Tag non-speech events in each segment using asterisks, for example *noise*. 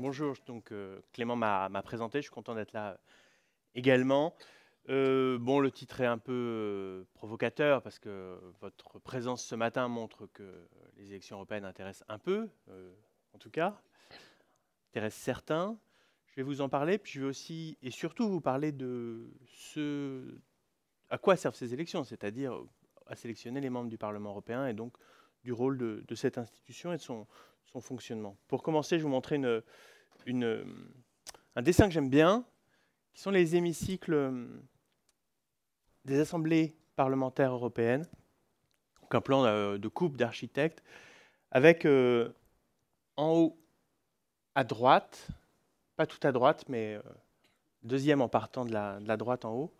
bonjour, euh, Clément m'a présenté, je suis content d'être là euh, également. Euh, bon, le titre est un peu provocateur parce que votre présence ce matin montre que les élections européennes intéressent un peu, en tout cas, intéressent certains. Je vais vous en parler, puis je vais aussi et surtout vous parler de ce à quoi servent ces élections, c'est-à-dire à sélectionner les membres du Parlement européen et donc du rôle de, cette institution et de son, fonctionnement. Pour commencer, je vais vous montrer un dessin que j'aime bien, qui sont les hémicycles des assemblées parlementaires européennes, donc un plan euh, de coupe d'architectes, avec euh, en haut à droite tout à droite, mais euh, deuxième en partant de la, droite en haut,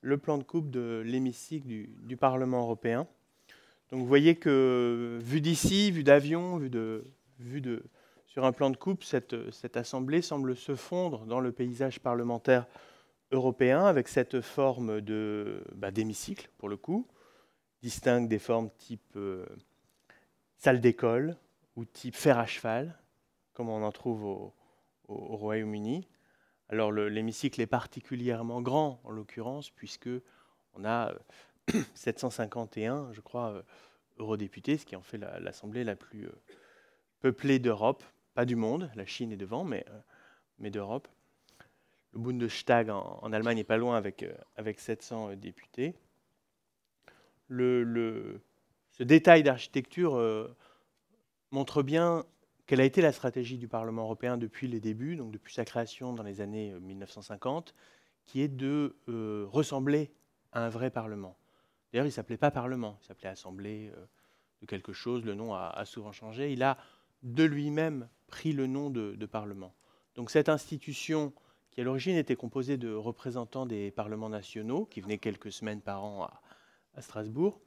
le plan de coupe de l'hémicycle du, Parlement européen. Donc vous voyez que vu d'ici, vu d'avion, vu de, de, sur un plan de coupe, cette, assemblée semble se fondre dans le paysage parlementaire européen avec cette forme de bah, d'hémicycle pour le coup, distingue des formes type euh, salle d'école ou type fer à cheval, comme on en trouve au, au, Royaume-Uni. Alors l'hémicycle est particulièrement grand en l'occurrence puisque on a 751, euh, *clears throat* je crois, euh, eurodéputés, ce qui en fait l'Assemblée la, plus euh, peuplée d'Europe, pas du monde, la Chine est devant, mais, mais d'Europe. Le Bundestag en, Allemagne n'est pas loin avec, avec 700 députés. Le, le, ce détail d'architecture montre bien quelle a été la stratégie du Parlement européen depuis les débuts, donc depuis sa création dans les années 1950, euh, qui est de euh, ressembler à un vrai Parlement D'ailleurs, il ne s'appelait pas Parlement, il s'appelait Assemblée euh, de quelque chose, le nom a, souvent changé. Il a de lui-même pris le nom de, Parlement. Donc cette institution qui à l'origine était composée de représentants des parlements nationaux, qui venaient quelques semaines par an à, Strasbourg,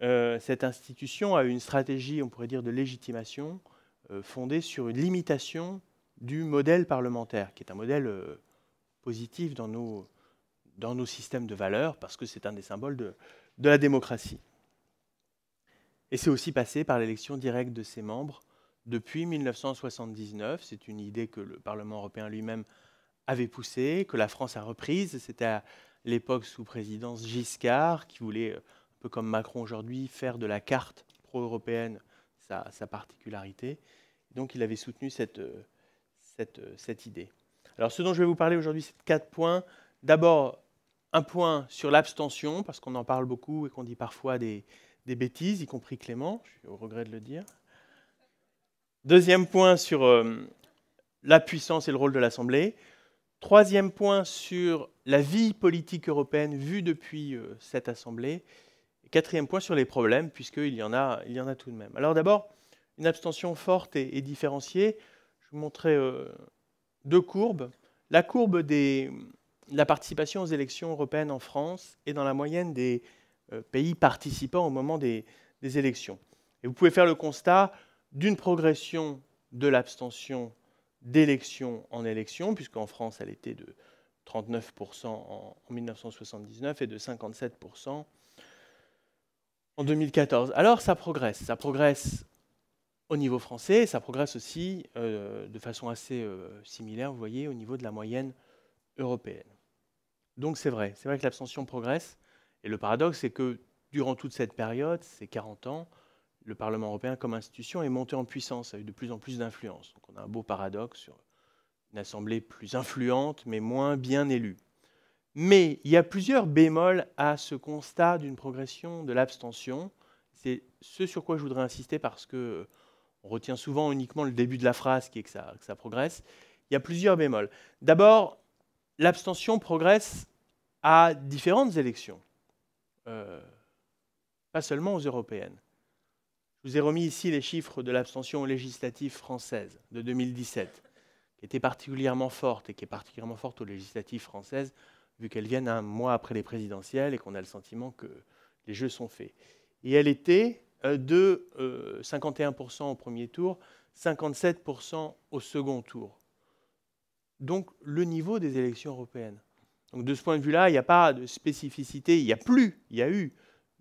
cette institution a une stratégie, on pourrait dire, de légitimation euh, fondée sur une limitation du modèle parlementaire, qui est un modèle euh, positif dans nos, dans nos systèmes de valeurs, parce que c'est un des symboles de, la démocratie. Et c'est aussi passé par l'élection directe de ses membres depuis 1979. C'est une idée que le Parlement européen lui-même avait poussée, que la France a reprise. C'était à l'époque sous présidence Giscard, qui voulait, euh, un peu comme Macron aujourd'hui, faire de la carte pro-européenne sa particularité donc il avait soutenu euh, euh, cette, idée. Alors ce dont je vais vous parler aujourd'hui, c'est quatre points. D'abord, un point sur l'abstention, parce qu'on en parle beaucoup et qu'on dit parfois des, bêtises, y compris Clément, je suis au regret de le dire. Deuxième point sur euh, la puissance et le rôle de l'Assemblée. Troisième point sur la vie politique européenne vue depuis cette Assemblée. Quatrième point sur les problèmes, puisqu'il y, y en a tout de même. Alors d'abord, une abstention forte et, différenciée. Je vous montrais euh, deux courbes. La courbe de la participation aux élections européennes en France et dans la moyenne des euh, pays participants au moment des, élections. Et vous pouvez faire le constat d'une progression de l'abstention d'élection en élection, puisqu'en France, elle était de 39% en, en 1979 et de 57% en 2014. Alors ça progresse, ça progresse au niveau français, ça progresse aussi euh, de façon assez euh, similaire, vous voyez, au niveau de la moyenne européenne. Donc c'est vrai, c'est vrai que l'abstention progresse. Et le paradoxe, c'est que durant toute cette période, ces 40 ans, le Parlement européen comme institution est monté en puissance, a eu de plus en plus d'influence. Donc on a un beau paradoxe sur une assemblée plus influente mais moins bien élue. Mais il y a plusieurs bémols à ce constat d'une progression de l'abstention. C'est ce sur quoi je voudrais insister parce que on retient souvent uniquement le début de la phrase qui est que ça, ça progresse. Il y a plusieurs bémols. D'abord, l'abstention progresse à différentes élections, euh, pas seulement aux européennes. Je vous ai remis ici les chiffres de l'abstention législative française de 2017, qui était particulièrement forte et qui est particulièrement forte aux législatives françaises, vu qu'elles viennent un mois après les présidentielles et qu'on a le sentiment que les jeux sont faits. Et elle était euh, de 51% euh, au premier tour, 57% au second tour. Donc le niveau des élections européennes. Donc de ce point de vue-là, il n'y a pas de spécificité, il n'y a plus, il y a eu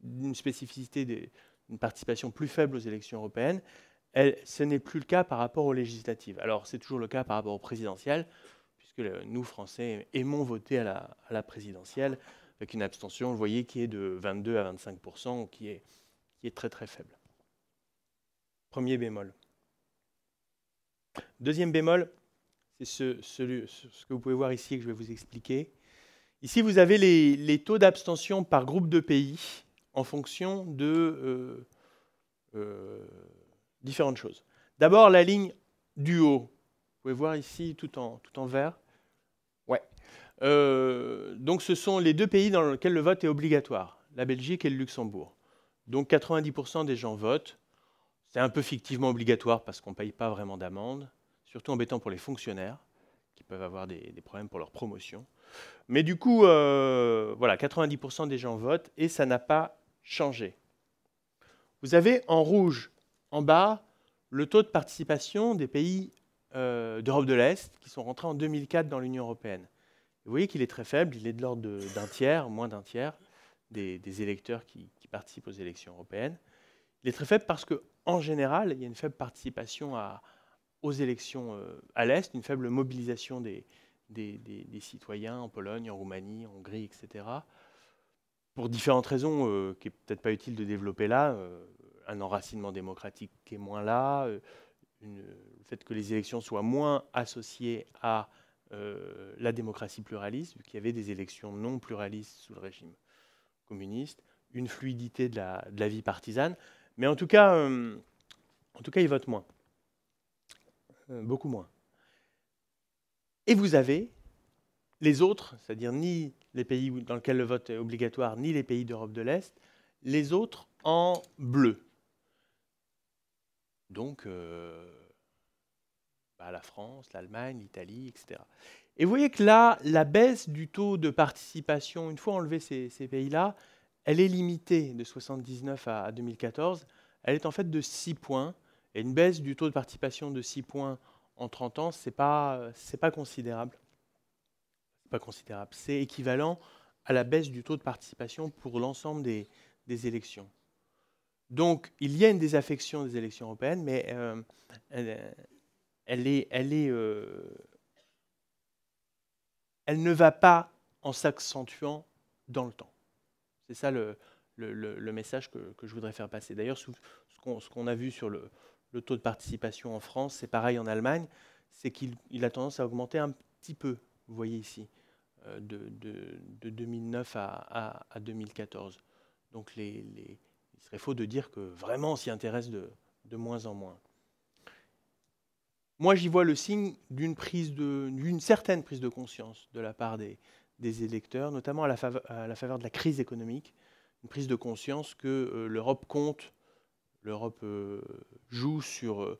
une spécificité une participation plus faible aux élections européennes. Elle, ce n'est plus le cas par rapport aux législatives. Alors c'est toujours le cas par rapport aux présidentielles, puisque nous, Français, aimons voter à la, à la présidentielle, avec une abstention, vous voyez, qui est de 22 à 25 qui est qui est très très faible. Premier bémol. Deuxième bémol, c'est ce, que vous pouvez voir ici et que je vais vous expliquer. Ici, vous avez les, taux d'abstention par groupe de pays en fonction de euh, euh, différentes choses. D'abord, la ligne du haut. Vous pouvez voir ici tout en, tout en vert. Ouais. Euh, donc, ce sont les deux pays dans lesquels le vote est obligatoire, la Belgique et le Luxembourg. Donc 90% des gens votent. C'est un peu fictivement obligatoire parce qu'on ne paye pas vraiment d'amende, surtout embêtant pour les fonctionnaires qui peuvent avoir des, problèmes pour leur promotion. Mais du coup, euh, voilà, 90% des gens votent et ça n'a pas changé. Vous avez en rouge, en bas, le taux de participation des pays euh, d'Europe de l'Est qui sont rentrés en 2004 dans l'Union européenne. Vous voyez qu'il est très faible, il est de l'ordre d'un tiers, moins d'un tiers des, électeurs qui, participent aux élections européennes. Il est très faible parce qu'en général, il y a une faible participation aux élections euh, à l'Est, une faible mobilisation des, citoyens en Pologne, en Roumanie, en Hongrie, etc. Pour différentes raisons, euh, qui n'est peut-être pas utile de développer là, euh, un enracinement démocratique qui est moins là, le fait que les élections soient moins associées à la démocratie pluraliste, vu qu'il y avait des élections non pluralistes sous le régime communiste, une fluidité de la, vie partisane. Mais en tout cas, euh, en tout cas ils votent moins. Euh, beaucoup moins. Et vous avez les autres, c'est-à-dire ni les pays dans lesquels le vote est obligatoire, ni les pays d'Europe de l'Est, les autres en bleu. Donc, euh, bah, la France, l'Allemagne, l'Italie, etc. Et vous voyez que là, la baisse du taux de participation, une fois enlevé ces, pays-là, elle est limitée de 79 à 2014. Elle est en fait de 6 points. Et une baisse du taux de participation de 6 points en 30 ans, ce n'est pas, pas considérable. Pas considérable. C'est équivalent à la baisse du taux de participation pour l'ensemble des, élections. Donc, il y a une désaffection des élections européennes, mais euh, elle, est, elle est euh, elle ne va pas en s'accentuant dans le temps. C'est ça le, message que, je voudrais faire passer. D'ailleurs, ce qu'on a vu sur le, taux de participation en France, c'est pareil en Allemagne, c'est qu'il a tendance à augmenter un petit peu, vous voyez ici, euh, de, 2009 à, 2014. Donc les, il serait faux de dire que vraiment on s'y intéresse de moins en moins moi j'y vois le signe d'une prise de, d'une certaine prise de conscience de la part des, électeurs, notamment à la, faveur, de la crise économique, une prise de conscience que euh, l'Europe compte, l'Europe euh, joue sur euh,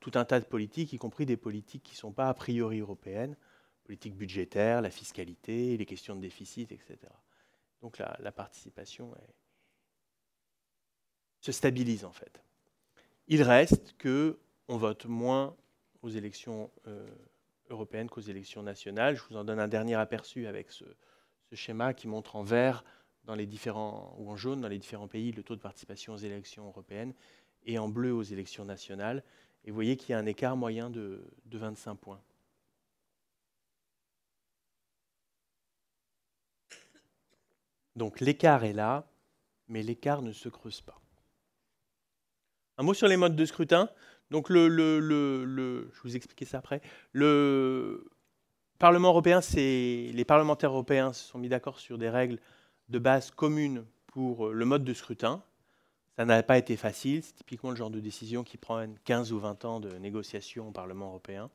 tout un tas de politiques, y compris des politiques qui ne sont pas a priori européennes, politique budgétaire, la fiscalité, les questions de déficit, etc. Donc la, participation se stabilise en fait. Il reste que on vote moins aux élections euh, européennes qu'aux élections nationales. Je vous en donne un dernier aperçu avec ce, schéma qui montre en vert dans les ou en jaune dans les différents pays le taux de participation aux élections européennes et en bleu aux élections nationales. Et vous voyez qu'il y a un écart moyen de 25 points. Donc l'écart est là, mais l'écart ne se creuse pas. Un mot sur les modes de scrutin. Donc le, le, le, le, je vous expliquer ça après. Le Parlement européen, les parlementaires européens se sont mis d'accord sur des règles de base communes pour euh, le mode de scrutin. Ça n'a pas été facile. C'est typiquement le genre de décision qui prend 15 ou 20 ans de négociation au Parlement européen.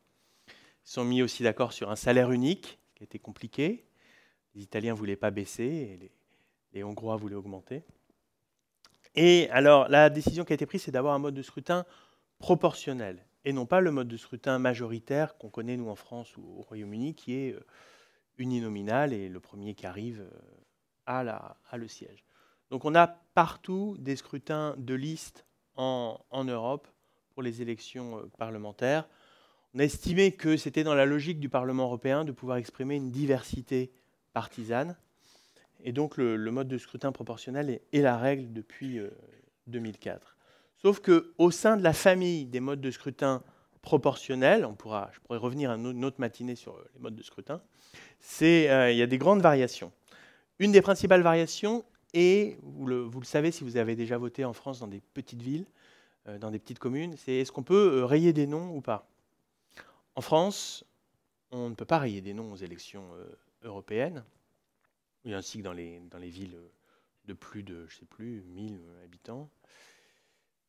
Ils sont mis aussi d'accord sur un salaire unique, qui qui était compliqué. Les Italiens ne voulaient pas baisser et les Hongrois voulaient augmenter. Et alors, la décision qui a été prise, c'est d'avoir un mode de scrutin proportionnel et non pas le mode de scrutin majoritaire qu'on connaît nous en France ou au Royaume-Uni qui est euh, uninominal et le premier qui arrive euh, à la, le siège. Donc on a partout des scrutins de liste en, Europe pour les élections euh, parlementaires. On a estimé que c'était dans la logique du Parlement européen de pouvoir exprimer une diversité partisane. Et donc le, mode de scrutin proportionnel est, la règle depuis 2004. Sauf qu'au sein de la famille des modes de scrutin proportionnels, on je pourrais revenir à une autre matinée sur euh, les modes de scrutin, euh, il y a des grandes variations. Une des principales variations est, vous le, savez si vous avez déjà voté en France dans des petites villes, euh, dans des petites communes, c'est est-ce qu'on peut rayer des noms ou pas En France, on ne peut pas rayer des noms aux élections européennes, ainsi que dans les, dans les villes de plus de, je sais plus, 1000 habitants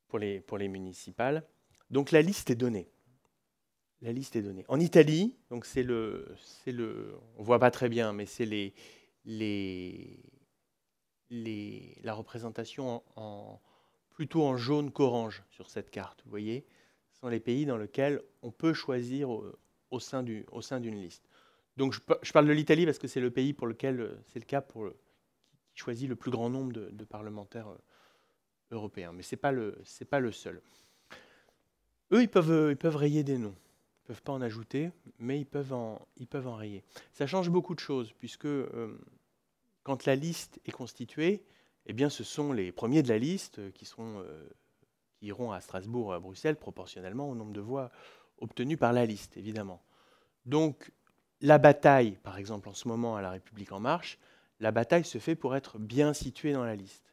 pour les, pour les municipales. Donc la liste est donnée. La liste est donnée. En Italie, donc c'est le, c'est le, on voit pas très bien, mais c'est les, les, les, la représentation en, plutôt en jaune qu'orange sur cette carte. Vous voyez, ce sont les pays dans lesquels on peut choisir au, sein du, au sein d'une liste. Donc je, parle de l'Italie parce que c'est le pays pour lequel euh, c'est le cas pour qui choisit le plus grand nombre de, de parlementaires euh, européen, mais ce n'est pas, pas, le seul. Eux, ils peuvent, ils peuvent rayer des noms. Ils ne peuvent pas en ajouter, mais ils peuvent en, ils peuvent en rayer. Ça change beaucoup de choses, puisque euh, quand la liste est constituée, eh bien, ce sont les premiers de la liste qui, euh, qui iront à Strasbourg ou à Bruxelles proportionnellement au nombre de voix obtenues par la liste, évidemment. Donc, la bataille, par exemple en ce moment à La République en marche, la bataille se fait pour être bien située dans la liste.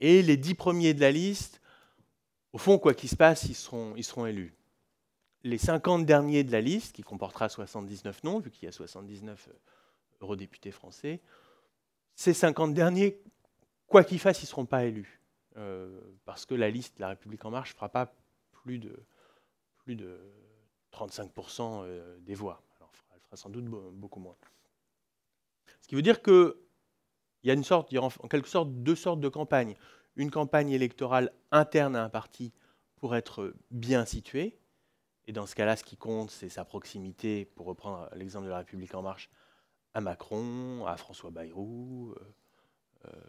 Et les dix premiers de la liste, au fond, quoi qu'il se passe, ils seront, ils seront élus. Les 50 derniers de la liste, qui comportera 79 noms, vu qu'il y a 79 euh, eurodéputés français, ces 50 derniers, quoi qu'ils fassent, ils ne seront pas élus. Euh, parce que la liste de La République En Marche ne fera pas plus de, plus de 35% euh, des voix. elle fera sans doute beaucoup moins. Ce qui veut dire que il y a une sorte, il en quelque sorte deux sortes de campagnes. Une campagne électorale interne à un parti pour être bien situé, et dans ce cas-là, ce qui compte, c'est sa proximité, pour reprendre l'exemple de la République en marche, à Macron, à François Bayrou. Euh, euh,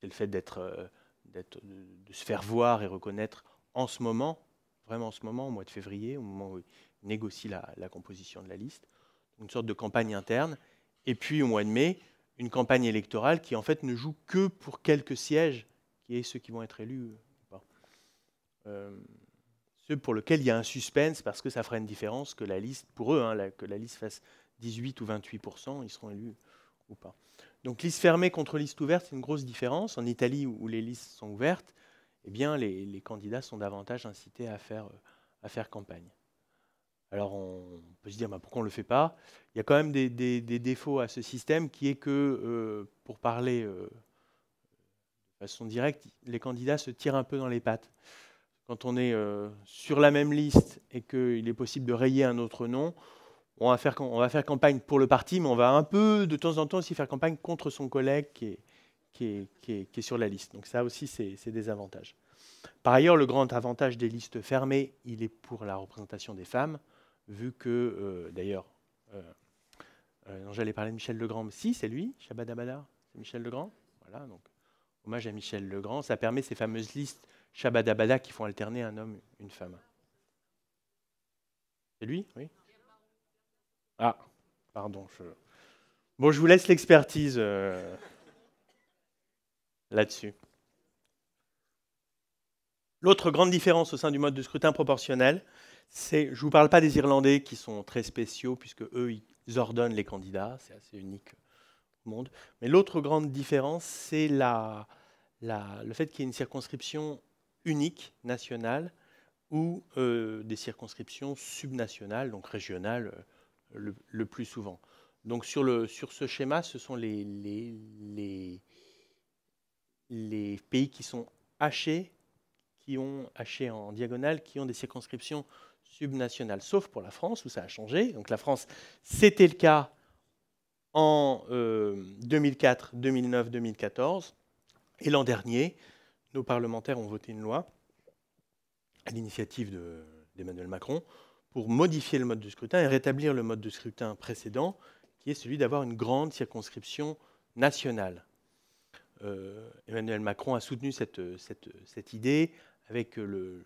c'est le fait d'être, euh, de se faire voir et reconnaître en ce moment, vraiment en ce moment, au mois de février, au moment où il négocie la, la composition de la liste, une sorte de campagne interne et puis au mois de mai, une campagne électorale qui en fait ne joue que pour quelques sièges, qui est ceux qui vont être élus, euh, ou pas. Euh, ceux pour lesquels il y a un suspense parce que ça ferait une différence que la liste, pour eux, hein, que la liste fasse 18 ou 28 ils seront élus ou pas. Donc liste fermée contre liste ouverte, c'est une grosse différence. En Italie, où les listes sont ouvertes, eh bien, les, les candidats sont davantage incités à faire, euh, à faire campagne. Alors on peut se dire bah, pourquoi on ne le fait pas Il y a quand même des, défauts à ce système qui est que, euh, pour parler euh, de façon directe, les candidats se tirent un peu dans les pattes. Quand on est euh, sur la même liste et qu'il est possible de rayer un autre nom, on va, faire, on va, faire, campagne pour le parti, mais on va un peu de temps en temps aussi faire campagne contre son collègue qui qui qui est sur la liste. Donc ça aussi, c'est des avantages. Par ailleurs, le grand avantage des listes fermées, il est pour la représentation des femmes vu que, euh, d'ailleurs, j'allais euh, euh, parler de Michel Legrand, mais si, c'est lui, Abada, c'est Michel Legrand. Voilà, donc hommage à Michel Legrand. Ça permet ces fameuses listes Abada qui font alterner un homme, une femme. C'est lui Oui Ah, pardon. Bon, je vous laisse l'expertise là-dessus. L'autre grande différence au sein du mode de scrutin proportionnel, je ne vous parle pas des Irlandais qui sont très spéciaux, puisque eux, ils ordonnent les candidats, c'est assez unique euh, au monde. Mais l'autre grande différence, c'est le fait qu'il y ait une circonscription unique, nationale, ou euh, des circonscriptions subnationales, donc régionales euh, le, plus souvent. Donc sur, le, ce schéma, ce sont les, les pays qui sont hachés, qui ont haché en diagonale, qui ont des circonscriptions subnationales, sauf pour la France où ça a changé. Donc la France, c'était le cas en 2004, 2009, 2014. Et l'an dernier, nos parlementaires ont voté une loi à l'initiative d'Emmanuel Macron pour modifier le mode de scrutin et rétablir le mode de scrutin précédent, qui est celui d'avoir une grande circonscription nationale. Euh, Emmanuel Macron a soutenu cette idée avec le,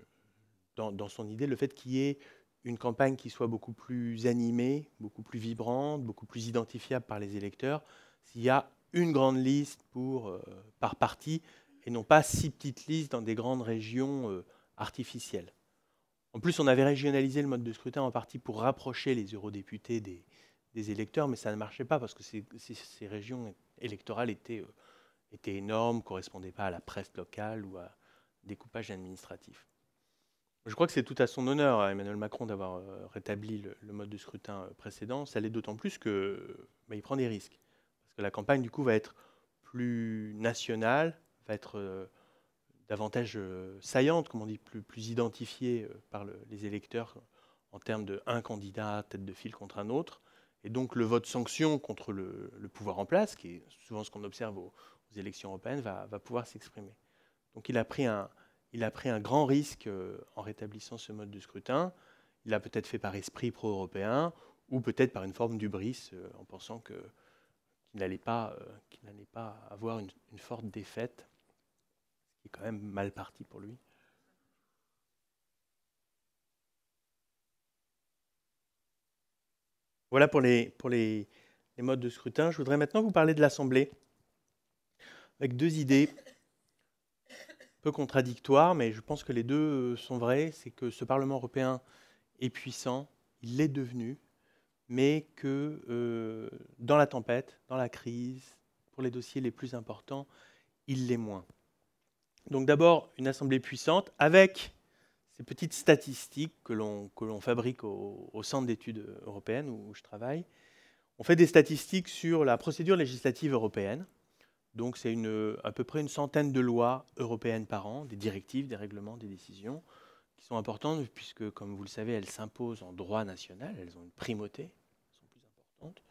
dans, son idée le fait qu'il y ait une campagne qui soit beaucoup plus animée, beaucoup plus vibrante, beaucoup plus identifiable par les électeurs, s'il y a une grande liste pour, euh, par parti et non pas six petites listes dans des grandes régions euh, artificielles. En plus, on avait régionalisé le mode de scrutin en partie pour rapprocher les eurodéputés des, électeurs, mais ça ne marchait pas parce que ces, régions électorales étaient, euh, étaient énormes, ne correspondaient pas à la presse locale ou à des coupages administratifs. Je crois que c'est tout à son honneur à Emmanuel Macron d'avoir euh, rétabli le, mode de scrutin euh, précédent. Ça l'est d'autant plus que bah, il prend des risques. Parce que la campagne, du coup, va être plus nationale, va être euh, davantage saillante, comme on dit, plus, plus identifiée par les électeurs en termes de un candidat tête de file contre un autre. Et donc le vote sanction contre le, pouvoir en place, qui est souvent ce qu'on observe aux, élections européennes, va pouvoir s'exprimer. Donc il a pris un, il a pris un grand risque euh, en rétablissant ce mode de scrutin. Il l'a peut-être fait par esprit pro-européen ou peut-être par une forme d'ubris euh, en pensant qu'il n'allait pas, euh, pas, avoir une, forte défaite, ce qui est quand même mal parti pour lui. Voilà pour les, pour les modes de scrutin. Je voudrais maintenant vous parler de l'Assemblée avec deux idées peu contradictoire, mais je pense que les deux euh, sont vrais, c'est que ce Parlement européen est puissant, il l'est devenu, mais que euh, dans la tempête, dans la crise, pour les dossiers les plus importants, il l'est moins. Donc d'abord, une assemblée puissante avec ces petites statistiques que l'on que l'on fabrique au, au Centre d'études européennes où je travaille. On fait des statistiques sur la procédure législative européenne, donc c'est à peu près une centaine de lois européennes par an, des directives, des règlements, des décisions, qui sont importantes puisque, comme vous le savez, elles s'imposent en droit national, elles ont une primauté, elles sont plus importantes.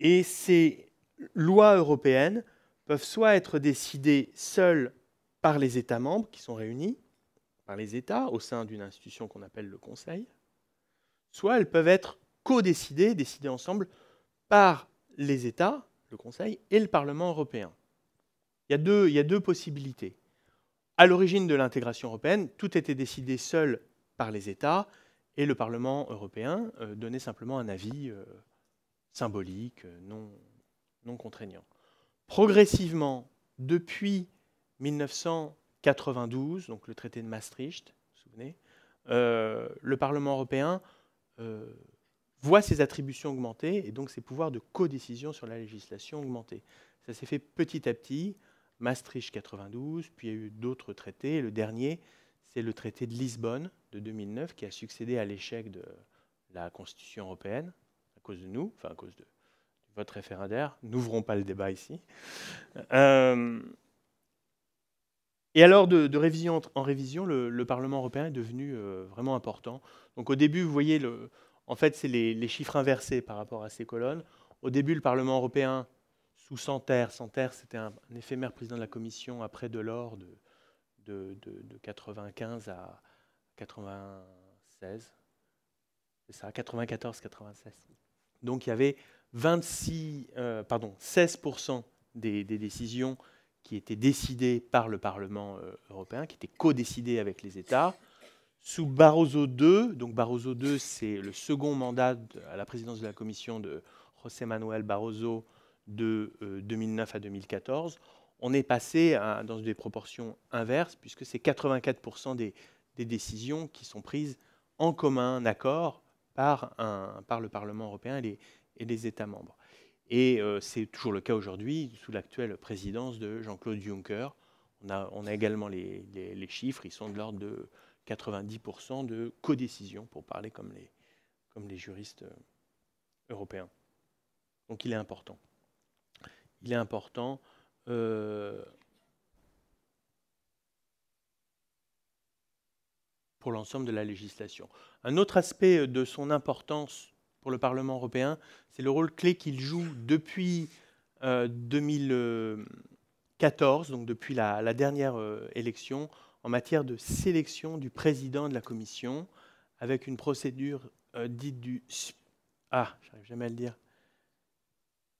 Et ces lois européennes peuvent soit être décidées seules par les États membres qui sont réunis, par les États au sein d'une institution qu'on appelle le Conseil, soit elles peuvent être co-décidées, décidées ensemble par les États le Conseil et le Parlement européen. Il y a deux, il a possibilités. À l'origine de l'intégration européenne, tout était décidé seul par les États et le Parlement européen euh, donnait simplement un avis euh, symbolique, euh, non, contraignant. Progressivement, depuis 1992, donc le traité de Maastricht, vous vous souvenez, le Parlement européen voit ses attributions augmenter et donc ses pouvoirs de codécision sur la législation augmenter. Ça s'est fait petit à petit, Maastricht 92, puis il y a eu d'autres traités. Le dernier, c'est le traité de Lisbonne de 2009 qui a succédé à l'échec de la Constitution européenne à cause de nous, enfin à cause de, votre vote référendaire. N'ouvrons pas le débat ici. Euh, et alors, de, révision en révision, le, Parlement européen est devenu euh, vraiment important. Donc au début, vous voyez le, en fait, c'est les, chiffres inversés par rapport à ces colonnes. Au début, le Parlement européen, sous Santerre, Santerre, c'était un, éphémère président de la Commission après Delors de, 1995 95 à 96. C'est ça, 94-96. Donc il y avait 26, euh, pardon, 16% des, des, décisions qui étaient décidées par le Parlement euh, européen, qui étaient co-décidées avec les États sous Barroso II. Donc Barroso II, c'est le second mandat à la présidence de la Commission de José Manuel Barroso de 2009 euh, à 2014. On est passé dans des proportions inverses, puisque c'est 84% des, décisions qui sont prises en commun d'accord, par, le Parlement européen et les, États membres. Et euh, c'est toujours le cas aujourd'hui sous l'actuelle présidence de Jean-Claude Juncker. On a, également les, chiffres, ils sont de l'ordre de 90% de codécision, pour parler comme les, juristes euh, européens. Donc il est important. Il est important. Euh, pour l'ensemble de la législation. Un autre aspect euh, de son importance pour le Parlement européen, c'est le rôle clé qu'il joue depuis 2014, donc depuis la, dernière élection, en matière de sélection du président de la commission avec une procédure euh, dite du... Ah, j'arrive jamais à le dire.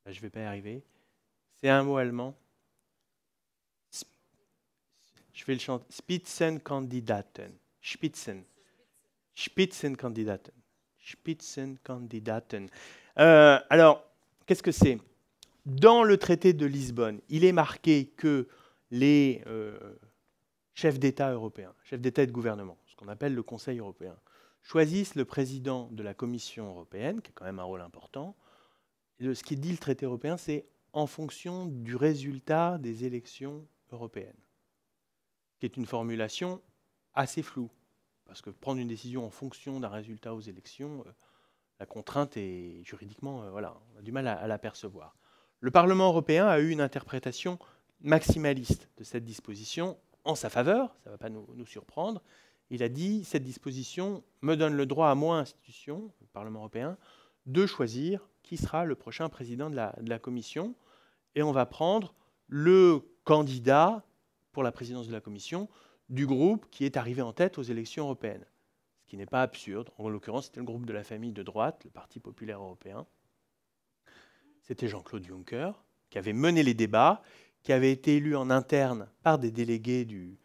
Ben, je ne vais pas y arriver. C'est un mot allemand. Je vais le chanter. Spitzenkandidaten. Spitzen. Spitzenkandidaten. Spitzenkandidaten. Euh, alors, qu'est-ce que c'est Dans le traité de Lisbonne, il est marqué que les euh, chef d'État européen, chef d'État et de gouvernement, ce qu'on appelle le Conseil européen, choisissent le président de la Commission européenne, qui a quand même un rôle important, ce qui dit le traité européen, c'est en fonction du résultat des élections européennes, qui est une formulation assez floue, parce que prendre une décision en fonction d'un résultat aux élections, euh, la contrainte est juridiquement, euh, voilà, on a du mal à, à l'apercevoir. Le Parlement européen a eu une interprétation maximaliste de cette disposition en sa faveur, ça ne va pas nous, surprendre. Il a dit cette disposition me donne le droit à moi, institution, le Parlement européen, de choisir qui sera le prochain président de la Commission. Et on va prendre le candidat pour la présidence de la Commission du groupe qui est arrivé en tête aux élections européennes. Ce qui n'est pas absurde. En l'occurrence, c'était le groupe de la famille de droite, le Parti populaire européen. C'était Jean-Claude Juncker qui avait mené les débats qui avait été élu en interne par des délégués du,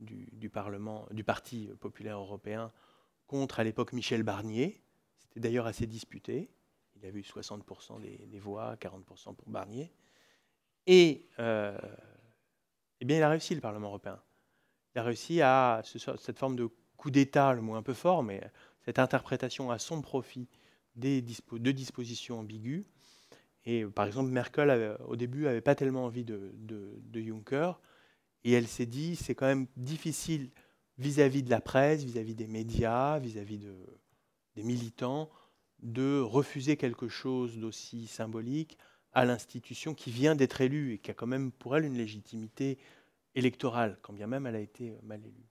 du, Parlement, du Parti populaire européen contre à l'époque Michel Barnier. C'était d'ailleurs assez disputé. Il avait eu 60% des, voix, 40% pour Barnier. Et euh, eh bien, il a réussi, le Parlement européen. Il a réussi à cette forme de coup d'État, le mot un peu fort, mais cette interprétation à son profit des de dispositions ambiguës et par exemple, Merkel, au début, n'avait pas tellement envie de, Juncker. Et elle s'est dit, c'est quand même difficile vis-à-vis de la presse, vis-à-vis des médias, vis-à-vis des militants, de refuser quelque chose d'aussi symbolique à l'institution qui vient d'être élue et qui a quand même pour elle une légitimité électorale, quand bien même elle a été mal élue.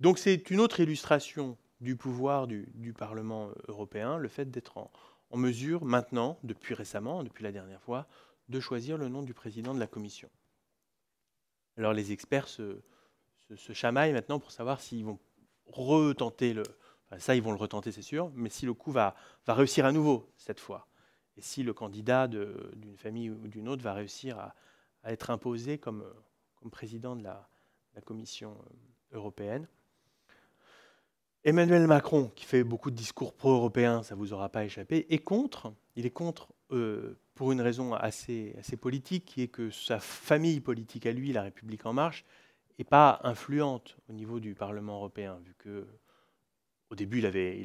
Donc c'est une autre illustration du pouvoir du, du Parlement euh, européen, le fait d'être en, en mesure maintenant, depuis récemment, depuis la dernière fois, de choisir le nom du président de la commission. Alors les experts se, chamaillent maintenant pour savoir s'ils vont retenter le... ça, ils vont le retenter, c'est sûr, mais si le coup va, réussir à nouveau cette fois, et si le candidat d'une famille ou d'une autre va réussir à, être imposé comme, président de la Commission euh, européenne. Emmanuel Macron, qui fait beaucoup de discours pro-européens, ça ne vous aura pas échappé, est contre. Il est contre euh, pour une raison assez, assez politique, qui est que sa famille politique à lui, La République En Marche, n'est pas influente au niveau du Parlement européen, vu que au début, il avait,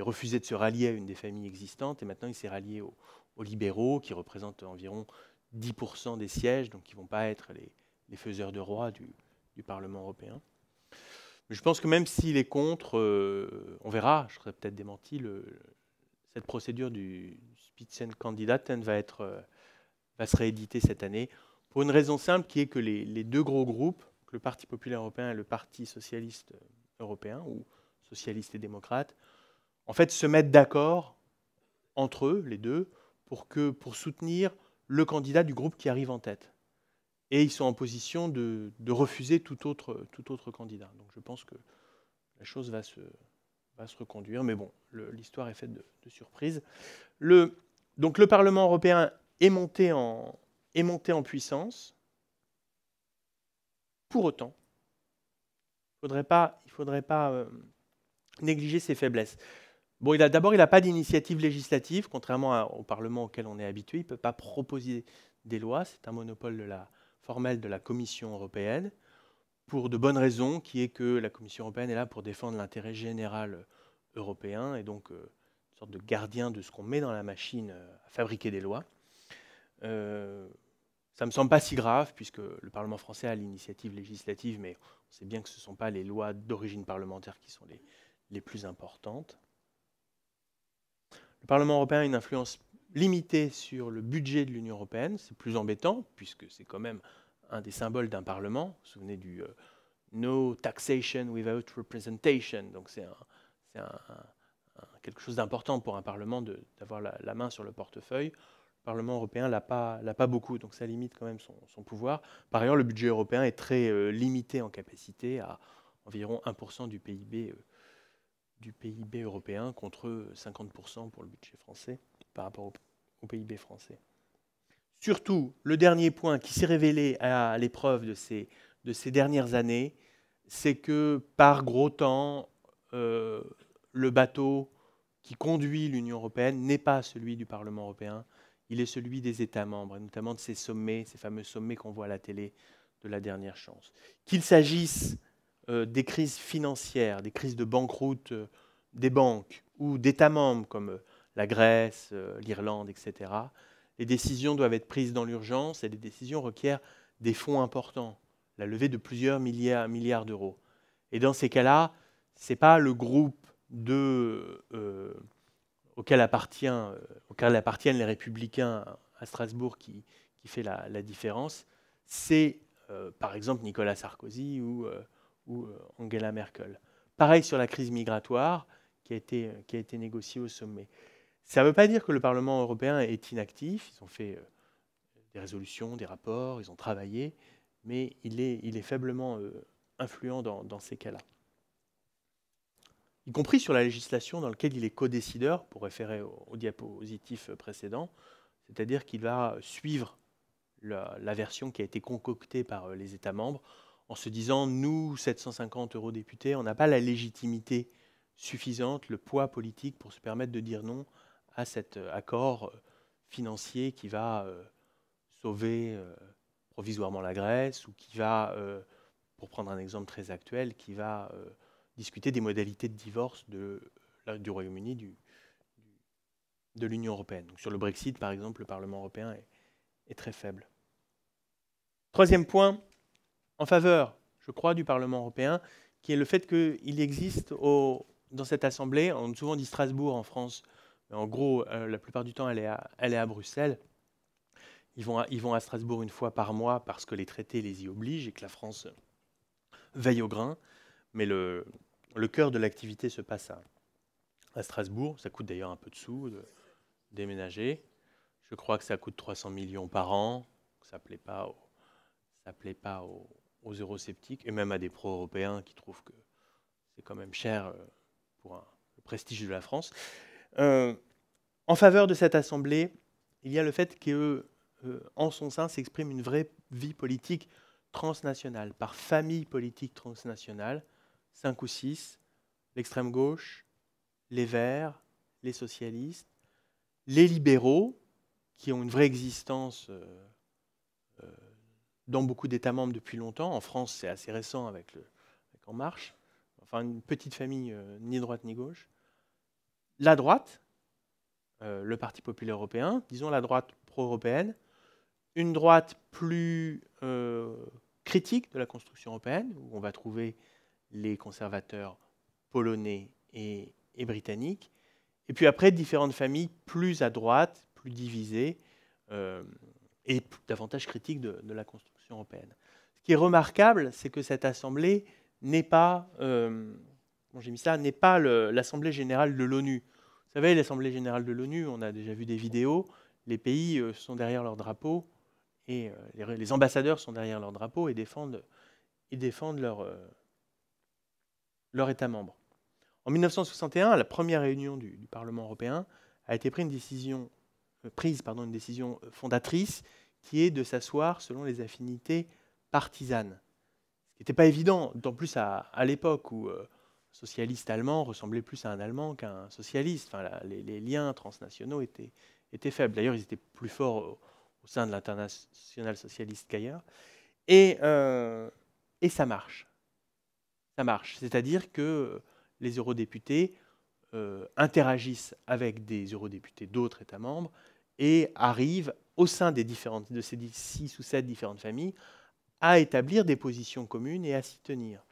refusé de se rallier à une des familles existantes, et maintenant, il s'est rallié aux, libéraux, qui représentent environ 10% des sièges, donc qui ne vont pas être les, faiseurs de roi du Parlement européen je pense que même s'il est contre, euh, on verra, je serai peut-être démenti, cette procédure du Spitzenkandidaten va, être, euh, va se rééditer cette année pour une raison simple qui est que les, deux gros groupes, le Parti populaire européen et le Parti socialiste européen, ou socialiste et démocrate, en fait se mettent d'accord entre eux, les deux, pour, que, pour soutenir le candidat du groupe qui arrive en tête et ils sont en position de, refuser tout autre, tout autre candidat. Donc je pense que la chose va se, se reconduire, mais bon, l'histoire est faite de, surprises. Le, donc le Parlement européen est monté en, en puissance. Pour autant, faudrait pas, il ne faudrait pas euh, négliger ses faiblesses. Bon, d'abord, il n'a pas d'initiative législative, contrairement au Parlement auquel on est habitué. Il ne peut pas proposer des lois. C'est un monopole de la, de la Commission européenne, pour de bonnes raisons, qui est que la Commission européenne est là pour défendre l'intérêt général européen, et donc euh, une sorte de gardien de ce qu'on met dans la machine euh, à fabriquer des lois. Euh, ça ne me semble pas si grave, puisque le Parlement français a l'initiative législative, mais on sait bien que ce ne sont pas les lois d'origine parlementaire qui sont les, les plus importantes. Le Parlement européen a une influence limitée sur le budget de l'Union européenne. C'est plus embêtant, puisque c'est quand même un des symboles d'un Parlement. Vous vous souvenez du euh, No taxation without representation. Donc c'est quelque chose d'important pour un Parlement d'avoir la, main sur le portefeuille. Le Parlement européen l'a pas, l'a pas beaucoup, donc ça limite quand même son, pouvoir. Par ailleurs, le budget européen est très euh, limité en capacité à environ 1% du PIB, euh, du PIB européen contre 50% pour le budget français par rapport au PIB français. Surtout, le dernier point qui s'est révélé à l'épreuve de ces, dernières années, c'est que par gros temps, euh, le bateau qui conduit l'Union européenne n'est pas celui du Parlement européen, il est celui des États membres, et notamment de ces sommets, ces fameux sommets qu'on voit à la télé de la dernière chance. Qu'il s'agisse euh, des crises financières, des crises de banqueroute euh, des banques, ou d'États membres comme la Grèce, l'Irlande, etc., les décisions doivent être prises dans l'urgence et les décisions requièrent des fonds importants, la levée de plusieurs milliards, d'euros. Et dans ces cas-là, ce n'est pas le groupe euh, euh, auquel, appartiennent les républicains à Strasbourg qui, fait la, différence, c'est euh, par exemple Nicolas Sarkozy ou, Angela Merkel. Pareil sur la crise migratoire qui a été négociée au sommet. Ça ne veut pas dire que le Parlement européen est inactif. Ils ont fait euh, des résolutions, des rapports, ils ont travaillé, mais il est, faiblement euh, influent dans, ces cas-là. Y compris sur la législation dans laquelle il est codécideur, pour référer au, diapositif précédent, c'est-à-dire qu'il va suivre la, la, version qui a été concoctée par euh, les États membres en se disant nous, 750 eurodéputés, on n'a pas la légitimité suffisante, le poids politique pour se permettre de dire non à cet euh, accord euh, financier qui va euh, sauver provisoirement la Grèce ou qui va, pour prendre un exemple très actuel, qui va discuter des modalités de divorce du Royaume-Uni de l'Union européenne. sur le Brexit, par exemple, le Parlement européen est, très faible. Troisième point, en faveur, je crois, du Parlement européen, qui est le fait qu'il existe dans cette Assemblée, on souvent dit Strasbourg en France, en gros, euh, la plupart du temps, elle est à, Bruxelles. Ils vont à, ils vont à, Strasbourg une fois par mois parce que les traités les y obligent et que la France veille au grain. Mais le, cœur de l'activité se passe à, Strasbourg. Ça coûte d'ailleurs un peu de sous de déménager. Je crois que ça coûte 300 millions par an. Ça ne plaît pas, aux, eurosceptiques et même à des pro-européens qui trouvent que c'est quand même cher euh, pour le prestige de la France. Euh, en faveur de cette Assemblée, il y a le fait qu'eux, euh, en son sein, s'exprime une vraie vie politique transnationale, par famille politique transnationale, cinq ou six, l'extrême gauche, les Verts, les socialistes, les libéraux, qui ont une vraie existence euh, dans beaucoup d'États membres depuis longtemps. En France, c'est assez récent avec, En Marche. Enfin, une petite famille, ni droite ni gauche la droite, euh, le Parti populaire européen, disons la droite pro-européenne, une droite plus euh, critique de la construction européenne, où on va trouver les conservateurs polonais et, britanniques, et puis après différentes familles plus à droite, plus divisées, euh, et davantage critiques de, la construction européenne. Ce qui est remarquable, c'est que cette assemblée n'est pas, bon, j'ai mis ça, n'est pas l'assemblée générale de l'ONU, vous savez, l'Assemblée générale de l'ONU, on a déjà vu des vidéos, les pays euh, sont derrière leur drapeau, et euh, les ambassadeurs sont derrière leur drapeau et défendent, et défendent leur, euh, leur État membre. En 1961, à la première réunion du, Parlement européen, a été prise une décision, prise, pardon, une décision fondatrice qui est de s'asseoir selon les affinités partisanes. Ce qui n'était pas évident, d'autant plus à, l'époque où socialiste allemand ressemblait plus à un Allemand qu'à un socialiste. Enfin, les, liens transnationaux étaient, faibles. D'ailleurs, ils étaient plus forts au, sein de l'international socialiste qu'ailleurs. Euh, et, ça marche. Ça marche. C'est-à-dire que les eurodéputés euh, interagissent avec des eurodéputés d'autres États membres et arrivent au sein des différentes, de ces six ou sept différentes familles à établir des positions communes et à s'y tenir.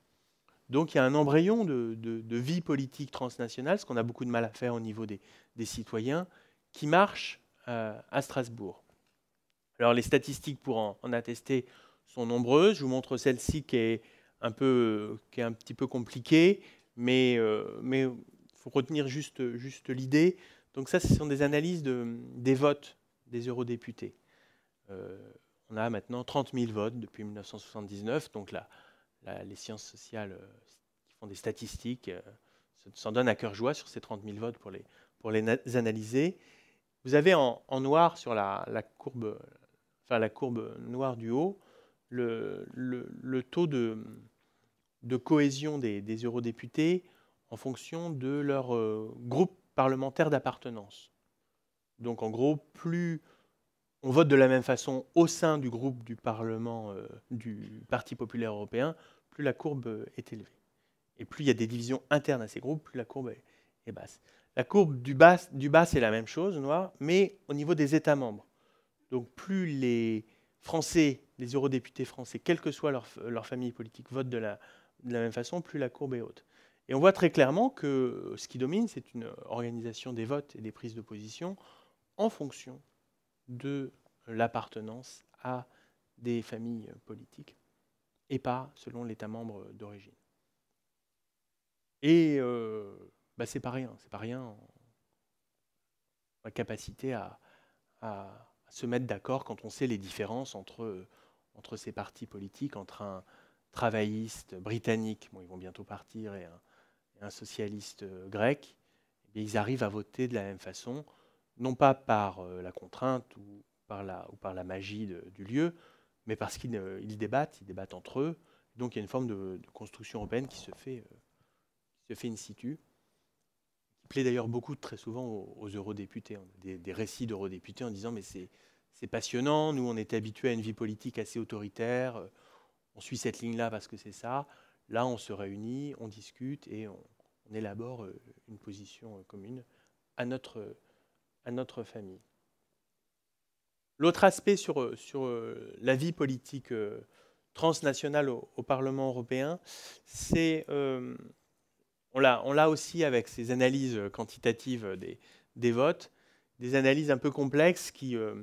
Donc il y a un embryon de, vie politique transnationale, ce qu'on a beaucoup de mal à faire au niveau des, citoyens, qui marche euh, à Strasbourg. Alors les statistiques pour en, attester sont nombreuses. Je vous montre celle-ci qui est un qui est un petit peu compliquée, mais euh, il faut retenir juste l'idée. Donc ça, ce sont des analyses des votes des eurodéputés. Euh, on a maintenant 30 000 votes depuis 1979, donc là les sciences sociales euh, qui font des statistiques euh, s'en donnent à cœur joie sur ces 30 000 votes pour les, pour les analyser. Vous avez en, noir sur la, courbe, enfin la courbe noire du haut le, taux de, cohésion des, eurodéputés en fonction de leur euh, groupe parlementaire d'appartenance. Donc en gros, plus on vote de la même façon au sein du groupe du Parlement euh, du Parti populaire européen, plus la courbe euh, est élevée. Et plus il y a des divisions internes à ces groupes, plus la courbe est, basse. La courbe du bas, du bas c'est la même chose, noir, mais au niveau des États membres. Donc plus les Français, les eurodéputés français, quelle que soit leur, famille politique, votent de la, de la même façon, plus la courbe est haute. Et on voit très clairement que ce qui domine, c'est une organisation des votes et des prises de position en fonction de l'appartenance à des familles politiques et pas selon l'État membre d'origine. Et euh, bah c'est pas rien, c'est pas rien la capacité à, se mettre d'accord quand on sait les différences entre, ces partis politiques, entre un travailliste britannique, ils vont bientôt partir, et un, socialiste grec. Eh ils arrivent à voter de la même façon non pas par euh, la contrainte ou par la, ou par la magie du lieu, mais parce qu'ils euh, ils débattent, ils débattent entre eux. Donc il y a une forme de, construction européenne qui se fait, euh, qui se fait in situ, qui plaît d'ailleurs beaucoup très souvent aux, eurodéputés. Hein, des, récits d'eurodéputés en disant mais c'est passionnant, nous on est habitués à une vie politique assez autoritaire, on suit cette ligne-là parce que c'est ça. Là on se réunit, on discute et on, on élabore une position commune à notre notre famille. L'autre aspect sur, sur, euh, la vie politique euh, transnationale au, Parlement européen, c'est, euh, on l'a aussi avec ces analyses quantitatives des, votes, des analyses un peu complexes qui euh,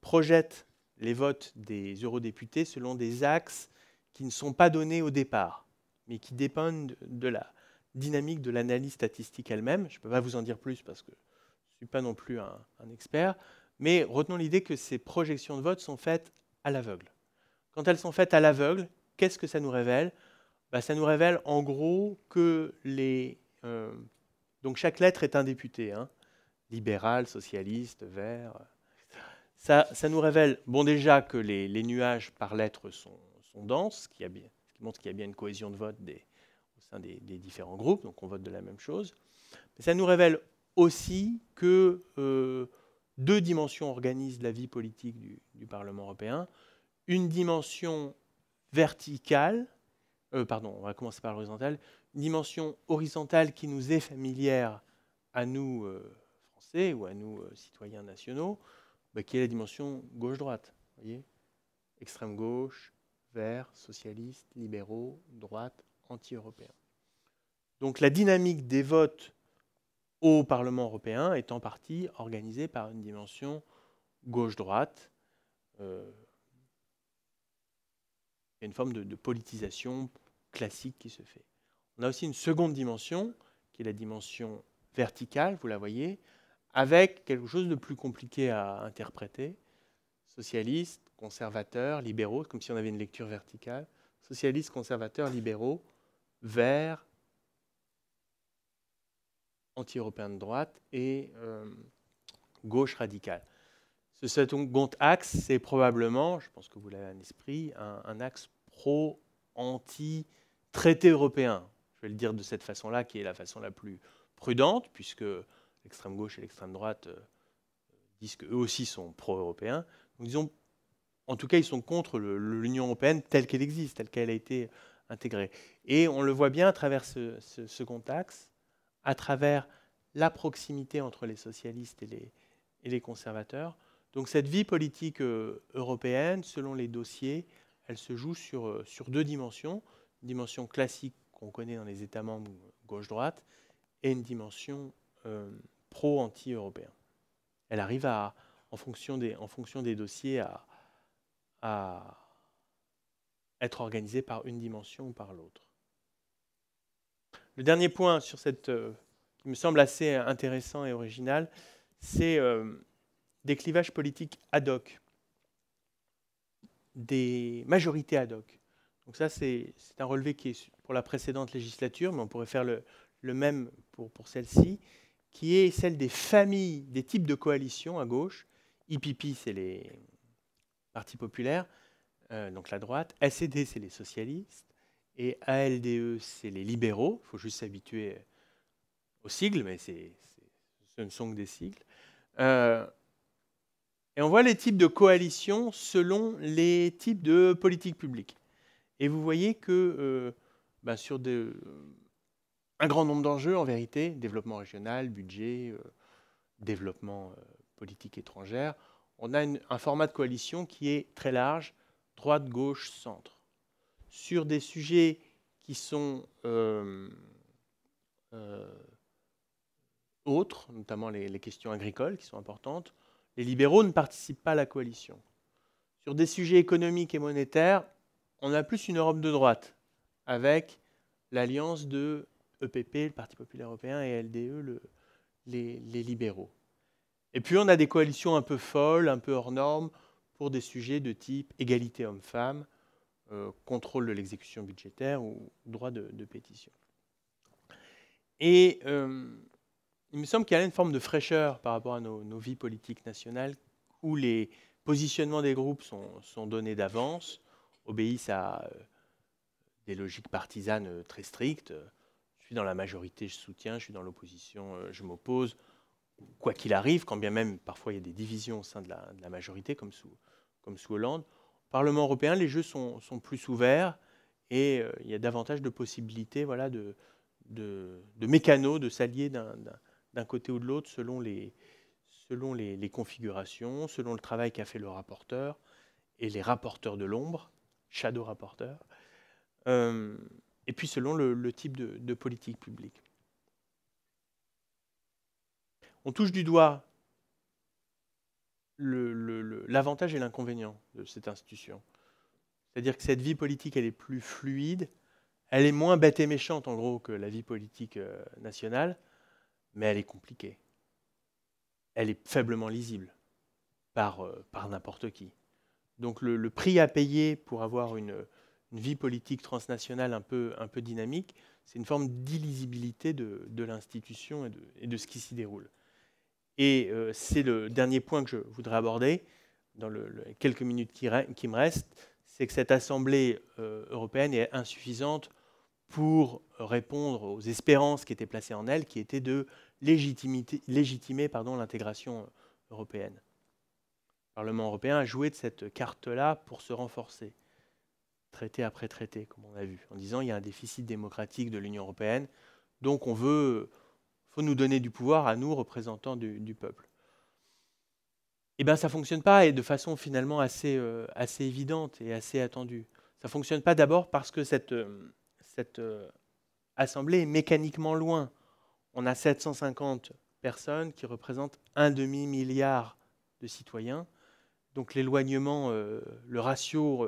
projettent les votes des eurodéputés selon des axes qui ne sont pas donnés au départ, mais qui dépendent de la dynamique de l'analyse statistique elle-même. Je ne peux pas vous en dire plus parce que pas non plus un, expert, mais retenons l'idée que ces projections de vote sont faites à l'aveugle. Quand elles sont faites à l'aveugle, qu'est-ce que ça nous révèle bah, Ça nous révèle en gros que les... Euh, donc chaque lettre est un député, hein, libéral, socialiste, vert. Euh, ça, ça, nous révèle, bon déjà, que les, nuages par lettre sont, denses, ce qui, montre qu'il y a bien une cohésion de vote au sein des, des différents groupes, donc on vote de la même chose. Mais ça nous révèle aussi que euh, deux dimensions organisent la vie politique du, Parlement européen. Une dimension verticale, euh, pardon, on va commencer par l'horizontale, une dimension horizontale qui nous est familière à nous euh, Français ou à nous citoyens nationaux, bah, qui est la dimension gauche-droite, extrême gauche, vert, socialiste, libéraux, droite, anti européen Donc la dynamique des votes au Parlement européen est en partie organisée par une dimension gauche-droite. Euh, une forme de, de, politisation classique qui se fait. On a aussi une seconde dimension, qui est la dimension verticale, vous la voyez, avec quelque chose de plus compliqué à interpréter. Socialistes, conservateurs, libéraux, comme si on avait une lecture verticale. Socialistes, conservateurs, libéraux, verts, anti-européen de droite et euh, gauche radicale. Ce second axe, c'est probablement, je pense que vous l'avez en esprit, un, axe pro-anti-traité européen. Je vais le dire de cette façon-là, qui est la façon la plus prudente, puisque l'extrême gauche et l'extrême droite euh, disent qu'eux aussi sont pro-européens. en tout cas, ils sont contre l'Union européenne telle qu'elle existe, telle qu'elle a été intégrée. Et on le voit bien à travers ce second axe, à travers la proximité entre les socialistes et les, conservateurs. Donc cette vie politique euh, européenne, selon les dossiers, elle se joue sur, euh, sur deux dimensions. Une dimension classique qu'on connaît dans les États membres gauche-droite et une dimension euh, pro-anti-européen. Elle arrive à, en fonction des, dossiers à, à être organisée par une dimension ou par l'autre. Le dernier point sur cette, euh, qui me semble assez intéressant et original, c'est euh, des clivages politiques ad hoc, des majorités ad hoc. Donc ça, c'est un relevé qui est pour la précédente législature, mais on pourrait faire le, même pour, pour celle-ci, qui est celle des familles, des types de coalitions à gauche. IPP, c'est les partis populaires, euh, donc la droite. SED, c'est les socialistes et ALDE, c'est les libéraux. Il faut juste s'habituer aux sigles, mais ce ne sont que des sigles. Euh, et on voit les types de coalitions selon les types de politiques publiques. Et vous voyez que euh, bah, sur un grand nombre d'enjeux, en vérité, développement régional, budget, euh, développement politique étrangère, on a un format de coalition qui est très large, droite, gauche, centre sur des sujets qui sont euh, euh, autres, notamment les, questions agricoles qui sont importantes, les libéraux ne participent pas à la coalition. Sur des sujets économiques et monétaires, on a plus une Europe de droite, avec l'alliance de EPP, le Parti populaire européen, et LDE, les, les libéraux. Et puis on a des coalitions un peu folles, un peu hors normes, pour des sujets de type égalité homme-femme, euh, contrôle de l'exécution budgétaire ou droit de, pétition. Et euh, il me semble qu'il y a une forme de fraîcheur par rapport à nos, vies politiques nationales où les positionnements des groupes sont, donnés d'avance, obéissent à euh, des logiques partisanes très strictes. Je suis dans la majorité, je soutiens, je suis dans l'opposition, je m'oppose. Quoi qu'il arrive, quand bien même parfois il y a des divisions au sein de la, majorité, comme comme sous Hollande, Parlement européen, les jeux sont, plus ouverts et euh, il y a davantage de possibilités voilà, de, de, de mécanos de s'allier d'un côté ou de l'autre selon, les, configurations, selon le travail qu'a fait le rapporteur et les rapporteurs de l'ombre, shadow rapporteurs, euh, et puis selon le, type de politique publique. On touche du doigt l'avantage et l'inconvénient de cette institution. C'est-à-dire que cette vie politique, elle est plus fluide, elle est moins bête et méchante en gros que la vie politique euh, nationale, mais elle est compliquée. Elle est faiblement lisible par, euh, par n'importe qui. Donc le, prix à payer pour avoir une, vie politique transnationale un peu, un peu dynamique, c'est une forme d'illisibilité de, de l'institution et, et de ce qui s'y déroule. Et euh, c'est le dernier point que je voudrais aborder dans les quelques minutes qui, me restent, c'est que cette Assemblée euh, européenne est insuffisante pour répondre aux espérances qui étaient placées en elle, qui étaient de légitimer l'intégration européenne. Le Parlement européen a joué de cette carte-là pour se renforcer, traité après traité, comme on a vu, en disant qu'il y a un déficit démocratique de l'Union européenne, donc on veut il faut nous donner du pouvoir à nous, représentants du, peuple. Eh bien, ça ne fonctionne pas et de façon finalement assez, euh, évidente et assez attendue. Ça ne fonctionne pas d'abord parce que cette, euh, euh, assemblée est mécaniquement loin. On a 750 personnes qui représentent un demi-milliard de citoyens. Donc l'éloignement, le ratio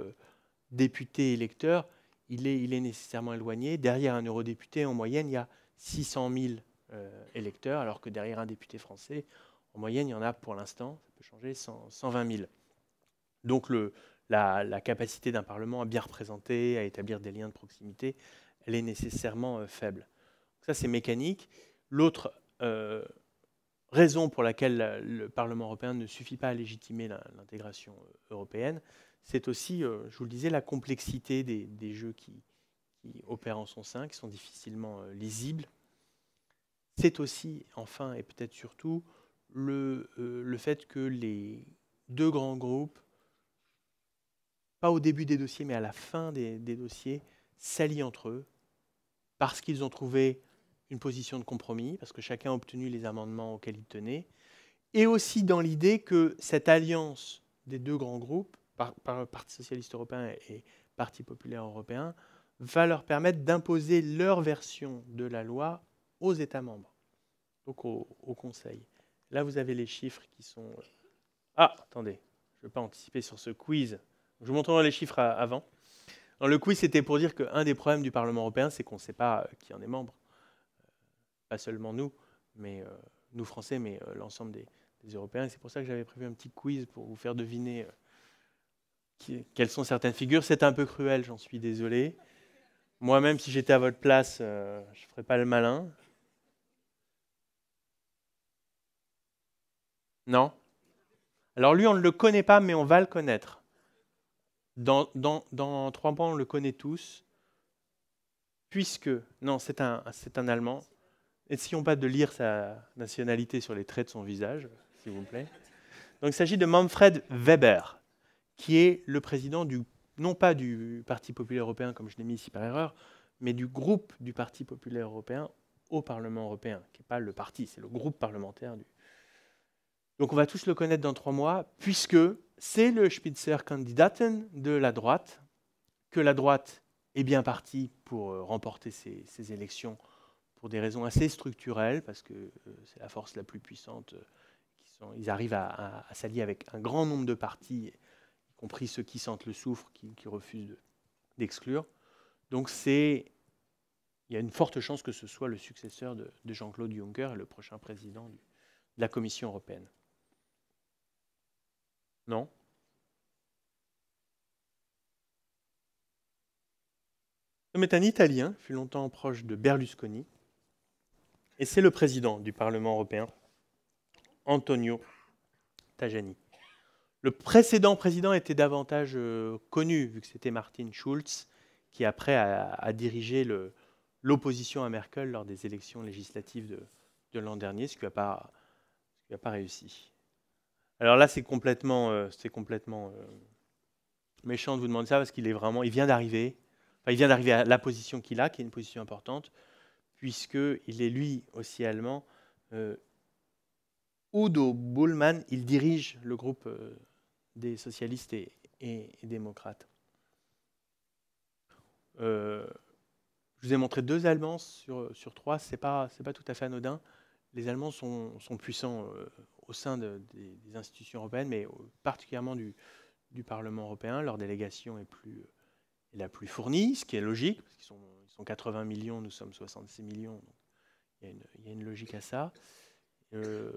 député-électeur, il est, il est nécessairement éloigné. Derrière un eurodéputé, en moyenne, il y a 600 000 euh, électeurs, alors que derrière un député français, en moyenne, il y en a pour l'instant, ça peut changer, 120 000. Donc le, la, capacité d'un Parlement à bien représenter, à établir des liens de proximité, elle est nécessairement euh, faible. ça, c'est mécanique. L'autre euh, raison pour laquelle le Parlement européen ne suffit pas à légitimer l'intégration européenne, c'est aussi, je vous le disais, la complexité des, jeux qui, opèrent en son sein, qui sont difficilement lisibles, c'est aussi, enfin et peut-être surtout, euh, le, fait que les deux grands groupes, pas au début des dossiers, mais à la fin des, dossiers, s'allient entre eux parce qu'ils ont trouvé une position de compromis, parce que chacun a obtenu les amendements auxquels il tenait, et aussi dans l'idée que cette alliance des deux grands groupes, par, Parti socialiste européen et Parti populaire européen, va leur permettre d'imposer leur version de la loi aux États membres, donc au, Conseil. Là, vous avez les chiffres qui sont... Euh, ah, attendez, je ne vais pas anticiper sur ce quiz. Je vous montrerai les chiffres euh, avant. Alors, le quiz, c'était pour dire qu'un des problèmes du Parlement européen, c'est qu'on ne sait pas euh, qui en est membre. Pas seulement nous, mais nous Français, mais l'ensemble des, Européens. C'est pour ça que j'avais prévu un petit quiz pour vous faire deviner quelles sont certaines figures. C'est un peu cruel, j'en suis désolé. Moi-même, si j'étais à votre place, je ne ferais pas le malin. Non Alors lui, on ne le connaît pas, mais on va le connaître. Dans, trois points, on le connaît tous. Puisque, non, c'est un, c'est un Allemand. Essayons pas de lire sa nationalité sur les traits de son visage, s'il vous plaît. Donc il s'agit de Manfred Weber, qui est le président du, non pas du Parti populaire européen, comme je l'ai mis ici par erreur, mais du groupe du Parti populaire européen au Parlement européen, qui n'est pas le parti, c'est le groupe parlementaire du, donc on va tous le connaître dans trois mois, puisque c'est le Spitzerkandidaten de la droite, que la droite est bien partie pour euh, remporter ces, élections pour des raisons assez structurelles, parce que euh, c'est la force la plus puissante. Euh, qui sont, ils arrivent à, s'allier avec un grand nombre de partis, y compris ceux qui sentent le soufre, qui, refusent d'exclure. Donc c'est, il y a une forte chance que ce soit le successeur de, Jean-Claude Juncker et le prochain président de la Commission européenne. Non L'homme est un Italien, fut longtemps proche de Berlusconi, et c'est le président du Parlement européen, Antonio Tajani. Le précédent président était davantage euh, connu, vu que c'était Martin Schulz, qui après a, dirigé l'opposition à Merkel lors des élections législatives de, l'an dernier, ce qui n'a pas réussi. Alors là, c'est complètement, euh, complètement euh, méchant de vous demander ça parce qu'il est vraiment, il vient d'arriver. il vient d'arriver à la position qu'il a, qui est une position importante, puisque il est lui aussi allemand. Euh, Udo Bullmann, il dirige le groupe des socialistes et, démocrates. je vous ai montré deux Allemands sur, sur trois, c'est pas, pas tout à fait anodin. Les Allemands sont, sont puissants au sein des, institutions européennes, mais particulièrement du, du, Parlement européen. Leur délégation est, plus, la plus fournie, ce qui est logique, parce qu'ils sont, 80 millions, nous sommes 66 millions. Donc il, y a une, logique à ça. Euh,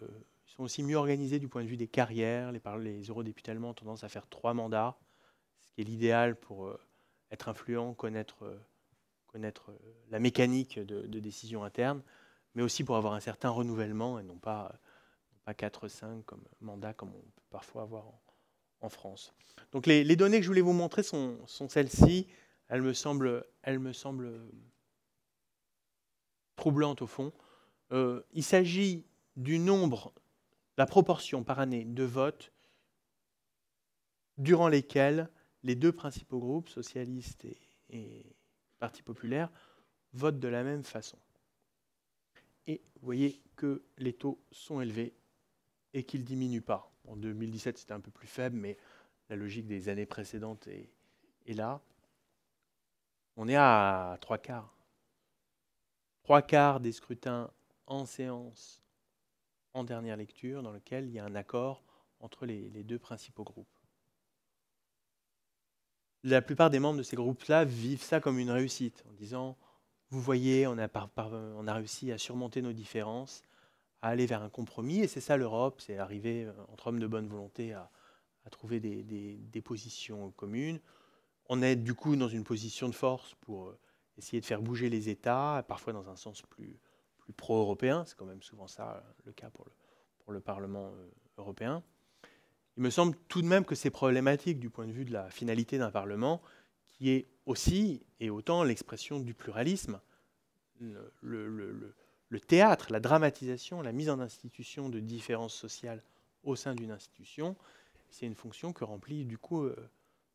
ils sont aussi mieux organisés du point de vue des carrières. Les, les eurodéputés allemands ont tendance à faire trois mandats, ce qui est l'idéal pour euh, être influent, connaître, euh, connaître la mécanique de, de, décision interne, mais aussi pour avoir un certain renouvellement et non pas à 4-5 comme mandat comme on peut parfois avoir en, France. Donc les, données que je voulais vous montrer sont, celles-ci. Elles me semblent, troublantes au fond. Euh, il s'agit du nombre, la proportion par année de votes durant lesquels les deux principaux groupes, socialistes et, et Parti populaire, votent de la même façon. Et vous voyez que les taux sont élevés et qu'il ne diminue pas. En 2017, c'était un peu plus faible, mais la logique des années précédentes est, là. On est à trois quarts. Trois quarts des scrutins en séance, en dernière lecture, dans lequel il y a un accord entre les, deux principaux groupes. La plupart des membres de ces groupes-là vivent ça comme une réussite, en disant, vous voyez, on a réussi à surmonter nos différences à aller vers un compromis. Et c'est ça l'Europe, c'est arriver euh, entre hommes de bonne volonté à, trouver des, positions communes. On est du coup dans une position de force pour euh, essayer de faire bouger les États, parfois dans un sens plus, plus pro-européen. C'est quand même souvent ça euh, le cas pour le, pour le Parlement européen. Il me semble tout de même que c'est problématique du point de vue de la finalité d'un Parlement qui est aussi et autant l'expression du pluralisme. le, le théâtre, la dramatisation, la mise en institution de différences sociales au sein d'une institution, c'est une fonction que remplit du coup euh,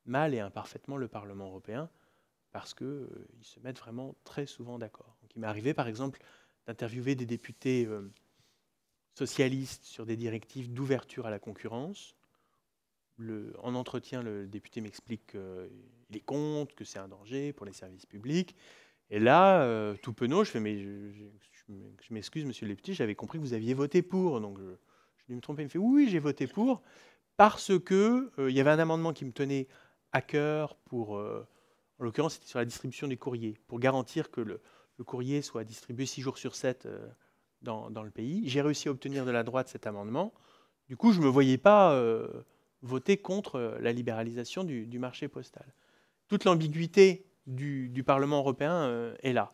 mal et imparfaitement le Parlement européen parce qu'ils euh, se mettent vraiment très souvent d'accord. Il m'est arrivé par exemple d'interviewer des députés euh, socialistes sur des directives d'ouverture à la concurrence. Le, en entretien, le député m'explique qu'il est contre, que c'est un danger pour les services publics. Et là, tout penaud, je fais mais je m'excuse, monsieur député, j'avais compris que vous aviez voté pour. Donc, je, me tromper. Il me fait Oui, j'ai voté pour parce que euh, il y avait un amendement qui me tenait à cœur pour. Euh, en l'occurrence, c'était sur la distribution des courriers, pour garantir que le, courrier soit distribué six jours sur 7 euh, dans, le pays. J'ai réussi à obtenir de la droite cet amendement. Du coup, je ne me voyais pas voter contre la libéralisation du, marché postal. Toute l'ambiguïté du, Parlement européen est là.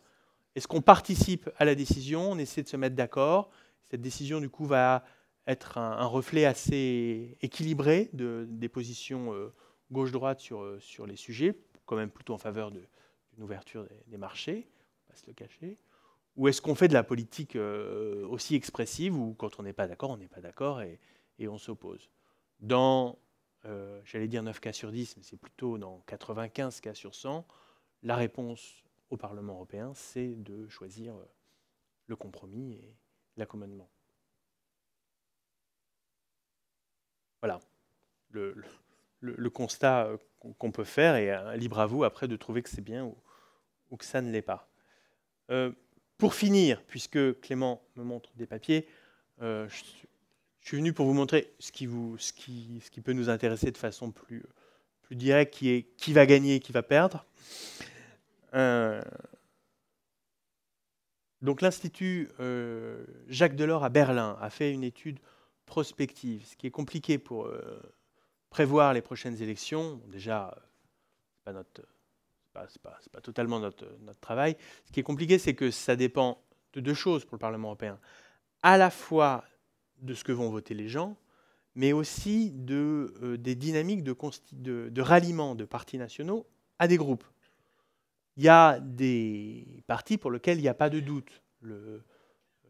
Est-ce qu'on participe à la décision On essaie de se mettre d'accord. Cette décision, du coup, va être un, reflet assez équilibré des positions euh, gauche-droite sur, euh, sur les sujets, quand même plutôt en faveur d'une ouverture des, marchés, on va se le cacher. Ou est-ce qu'on fait de la politique euh, aussi expressive où quand on n'est pas d'accord, on n'est pas d'accord et, et, on s'oppose Dans, j'allais dire 9 cas sur 10, mais c'est plutôt dans 95 cas sur 100, la réponse au Parlement européen, c'est de choisir euh, le compromis et l'accommodement. Voilà le, constat euh, qu'on peut faire, et euh, libre à vous après de trouver que c'est bien ou, que ça ne l'est pas. pour finir, puisque Clément me montre des papiers, je, suis venu pour vous montrer ce qui, peut nous intéresser de façon plus, plus directe, qui est qui va gagner et qui va perdre. Euh, donc l'Institut euh, Jacques Delors à Berlin a fait une étude prospective, ce qui est compliqué pour euh, prévoir les prochaines élections. déjà, ce n'est pas, totalement notre, travail. Ce qui est compliqué, c'est que ça dépend de deux choses pour le Parlement européen. À la fois de ce que vont voter les gens, mais aussi de, des dynamiques de ralliement de partis nationaux à des groupes il y a des partis pour lesquels il n'y a pas de doute. Le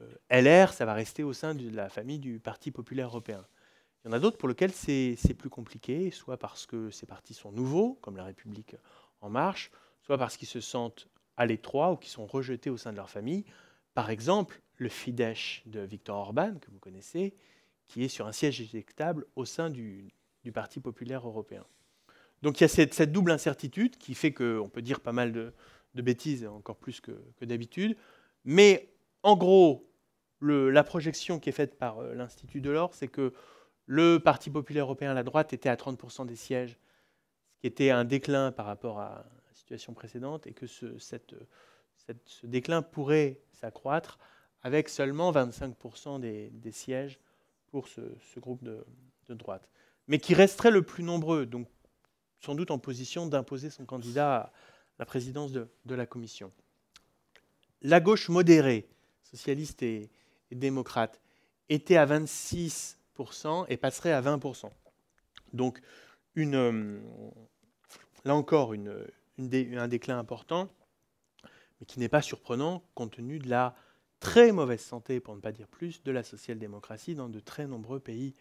euh, LR, ça va rester au sein de la famille du Parti populaire européen. Il y en a d'autres pour lesquels c'est plus compliqué, soit parce que ces partis sont nouveaux, comme la République en marche, soit parce qu'ils se sentent à l'étroit ou qu'ils sont rejetés au sein de leur famille. Par exemple, le Fidesz de Viktor Orban, que vous connaissez, qui est sur un siège éjectable au sein du Parti populaire européen. Donc il y a cette, double incertitude qui fait qu'on peut dire pas mal de, bêtises, encore plus que, d'habitude. Mais en gros, la projection qui est faite par euh, l'Institut de l'Or, c'est que le Parti populaire européen, à la droite, était à 30% des sièges, ce qui était un déclin par rapport à la situation précédente, et que ce, déclin pourrait s'accroître avec seulement 25% des, sièges pour ce, groupe de, de droite, mais qui resterait le plus nombreux. Donc sans doute en position d'imposer son candidat à la présidence de, la Commission. La gauche modérée, socialiste et, démocrate, était à 26% et passerait à 20%. Donc, euh, là encore, un déclin important, mais qui n'est pas surprenant compte tenu de la très mauvaise santé, pour ne pas dire plus, de la social-démocratie dans de très nombreux pays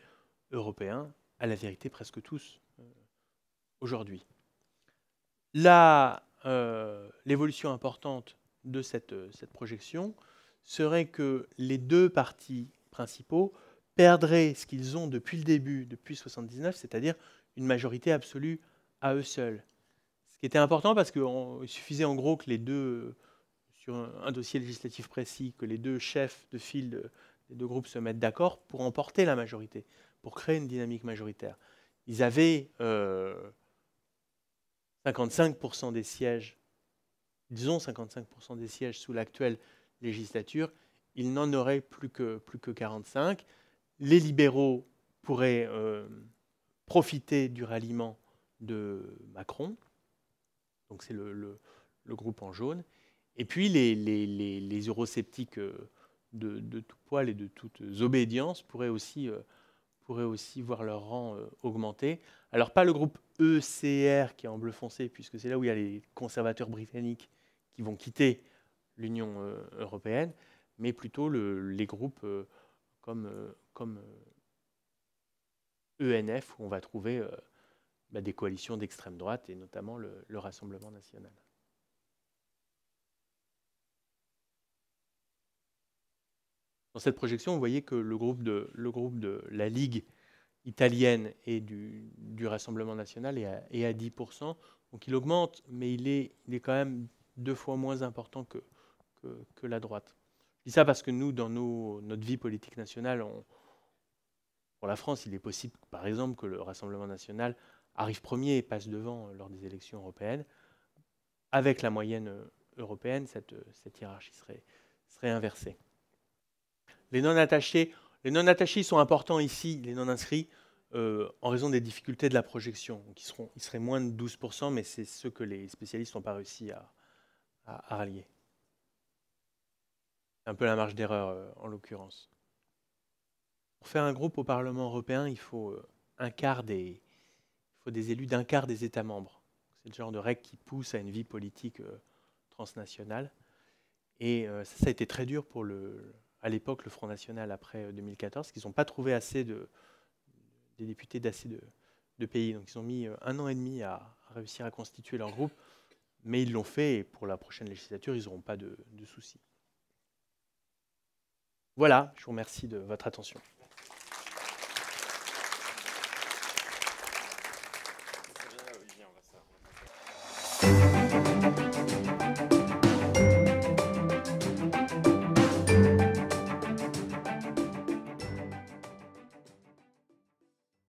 européens, à la vérité presque tous aujourd'hui. Euh, l'évolution importante de cette, euh, cette projection serait que les deux partis principaux perdraient ce qu'ils ont depuis le début, depuis 1979, c'est-à-dire une majorité absolue à eux seuls. Ce qui était important parce qu'il suffisait en gros que les deux, sur un dossier législatif précis, que les deux chefs de file de, les deux groupes se mettent d'accord pour emporter la majorité, pour créer une dynamique majoritaire. Ils avaient euh, 55% des sièges, disons 55% des sièges sous l'actuelle législature, il n'en aurait plus que, plus que 45. Les libéraux pourraient euh, profiter du ralliement de Macron, donc c'est le, groupe en jaune, et puis les, eurosceptiques euh, de, tout poil et de toute obédiences euh, pourraient aussi, voir leur rang augmenter. Alors pas le groupe ECR qui est en bleu foncé, puisque c'est là où il y a les conservateurs britanniques qui vont quitter l'Union euh, européenne, mais plutôt les groupes euh, comme, ENF, euh, e où on va trouver bah, des coalitions d'extrême droite et notamment le, Rassemblement national. Dans cette projection, vous voyez que le groupe de la Ligue italienne et du, du Rassemblement national est à, 10%. Donc il augmente, mais il est, il est quand même deux fois moins important que, que, la droite. Je dis ça parce que nous, dans nos, notre vie politique nationale, pour la France, il est possible, par exemple, que le Rassemblement national arrive premier et passe devant lors des élections européennes. Avec la moyenne européenne, cette, cette hiérarchie serait, serait inversée. Les non-attachés les non-attachés sont importants ici, les non-inscrits, euh, en raison des difficultés de la projection. ils, seront, seraient moins de 12%, mais c'est ce que les spécialistes n'ont pas réussi à, à, rallier. C'est un peu la marge d'erreur, euh, en l'occurrence. Pour faire un groupe au Parlement européen, il faut, euh, un des, il faut des élus d'un quart des États membres. C'est le genre de règle qui pousse à une vie politique transnationale. Et ça a été très dur pour le, à l'époque le Front National après 2014, euh, qu'ils n'ont pas trouvé assez de, des députés d'assez de, pays. Donc ils ont mis euh, un an et demi à, réussir à constituer leur groupe, mais ils l'ont fait et pour la prochaine législature, ils n'auront pas de soucis. Voilà, je vous remercie de votre attention.